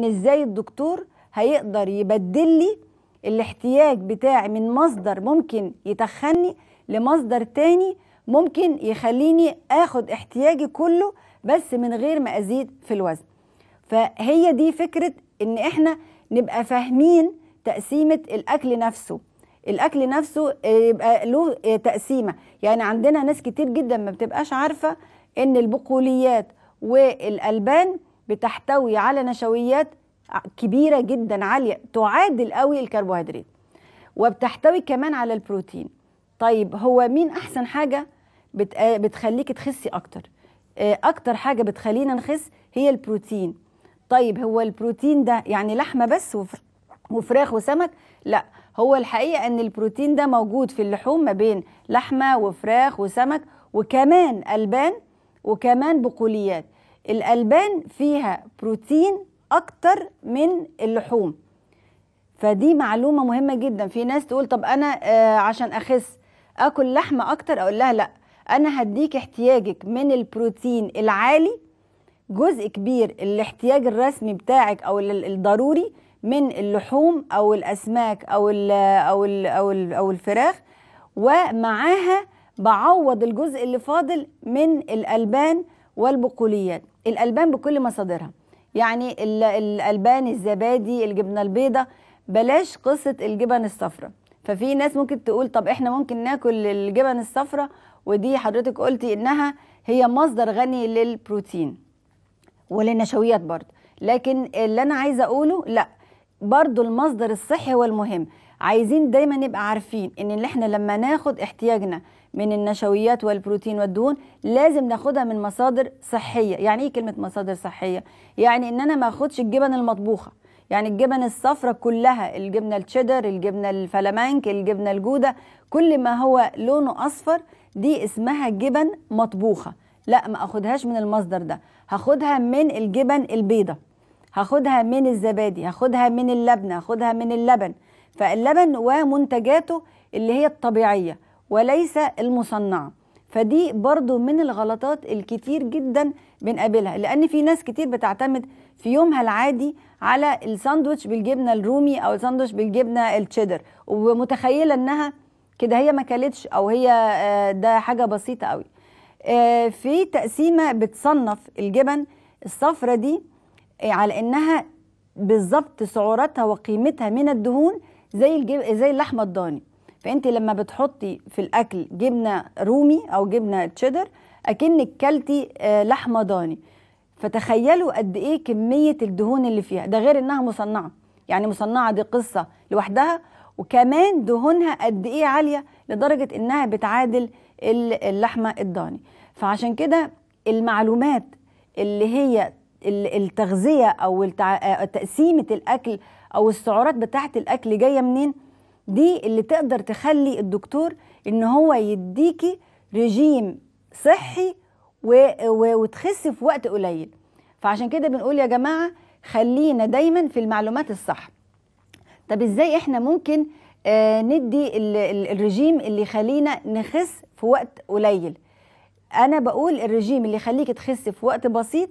ان ازاي الدكتور هيقدر يبدل لي الاحتياج بتاعي من مصدر ممكن يتخني لمصدر تاني ممكن يخليني اخد احتياجي كله بس من غير ما ازيد في الوزن فهي دي فكرة ان احنا نبقى فاهمين تقسيمة الاكل نفسه الاكل نفسه يبقى له تقسيمة يعني عندنا ناس كتير جدا ما بتبقاش عارفة ان البقوليات والالبان بتحتوي على نشويات كبيرة جدا عالية تعادل قوي الكربوهيدرات وبتحتوي كمان على البروتين طيب هو مين أحسن حاجة بتخليك تخسي أكتر آه، أكتر حاجة بتخلينا نخس هي البروتين طيب هو البروتين ده يعني لحمة بس وفراخ وسمك لا هو الحقيقة أن البروتين ده موجود في اللحوم ما بين لحمة وفراخ وسمك وكمان ألبان وكمان بقوليات الألبان فيها بروتين أكتر من اللحوم فدي معلومة مهمة جدا في ناس تقول طب أنا آه عشان أخس أكل لحمة أكتر أقول لها لأ أنا هديك احتياجك من البروتين العالي جزء كبير الاحتياج الرسمي بتاعك أو الضروري من اللحوم أو الأسماك أو الـ أو الـ أو, الـ أو الفراخ ومعاها بعوض الجزء اللي فاضل من الألبان والبقوليات الألبان بكل مصادرها يعني الألبان الزبادي الجبنة البيضة بلاش قصة الجبن الصفراء ففي ناس ممكن تقول طب احنا ممكن ناكل الجبن الصفراء ودي حضرتك قلتي انها هي مصدر غني للبروتين وللنشويات برضه لكن اللي انا عايزه اقوله لا برضه المصدر الصحي هو المهم عايزين دايما نبقى عارفين ان اللي احنا لما ناخد احتياجنا من النشويات والبروتين والدهون لازم ناخدها من مصادر صحيه يعني ايه كلمه مصادر صحيه يعني ان انا ما اخدش الجبن المطبوخه يعني الجبن الصفراء كلها الجبنه التشيدر الجبنه الفلامانك الجبنه الجوده كل ما هو لونه اصفر دي اسمها جبن مطبوخه لا ما اخدهاش من المصدر ده هاخدها من الجبن البيضه هاخدها من الزبادي هاخدها من اللبنه هاخدها من اللبن فاللبن ومنتجاته اللي هي الطبيعية وليس المصنعة فدي برضو من الغلطات الكتير جدا بنقابلها لأن في ناس كتير بتعتمد في يومها العادي على الساندوتش بالجبنة الرومي أو الساندوتش بالجبنة التشيدر ومتخيلة أنها كده هي ما كلتش أو هي آه، ده حاجة بسيطة قوي آه، في تقسيمة بتصنف الجبن الصفرة دي على انها بالظبط سعراتها وقيمتها من الدهون زي الجب... زي اللحمه الضاني فانت لما بتحطي في الاكل جبنه رومي او جبنه تشيدر اكنك كلتي آه، لحمه ضاني فتخيلوا قد ايه كميه الدهون اللي فيها ده غير انها مصنعه يعني مصنعه دي قصه لوحدها وكمان دهونها قد ايه عاليه لدرجه انها بتعادل اللحمه الضاني فعشان كده المعلومات اللي هي التغذيه او آه، تقسيمه الاكل او السعرات بتاعه الاكل جايه منين دي اللي تقدر تخلي الدكتور ان هو يديكي رجيم صحي و... و... وتخسي في وقت قليل فعشان كده بنقول يا جماعه خلينا دايما في المعلومات الصح طب ازاي احنا ممكن آه ندي ال... الرجيم اللي يخلينا نخس في وقت قليل انا بقول الرجيم اللي يخليك تخس في وقت بسيط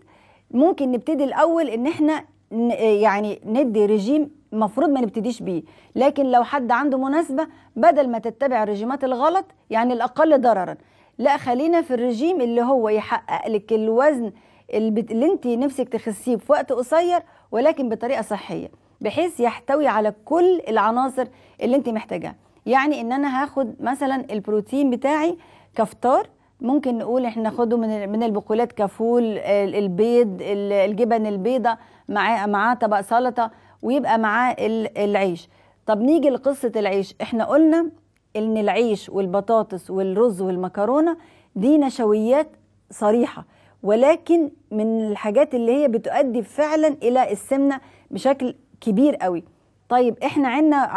ممكن نبتدي الاول ان احنا آه، يعني ندي رجيم المفروض ما نبتديش بيه لكن لو حد عنده مناسبة بدل ما تتبع الرجيمات الغلط يعني الأقل ضررا لا خلينا في الرجيم اللي هو يحقق لك الوزن اللي انت نفسك تخسيه في وقت قصير ولكن بطريقة صحية بحيث يحتوي على كل العناصر اللي انت محتاجاها يعني ان انا هاخد مثلا البروتين بتاعي كفطار ممكن نقول احنا ناخده من من البقولات كفول البيض الجبن البيضة معاه معاه طبق سلطة ويبقى معاه العيش طب نيجي لقصة العيش احنا قلنا ان العيش والبطاطس والرز والمكرونة دي نشويات صريحة ولكن من الحاجات اللي هي بتؤدي فعلا الى السمنة بشكل كبير قوي طيب احنا عندنا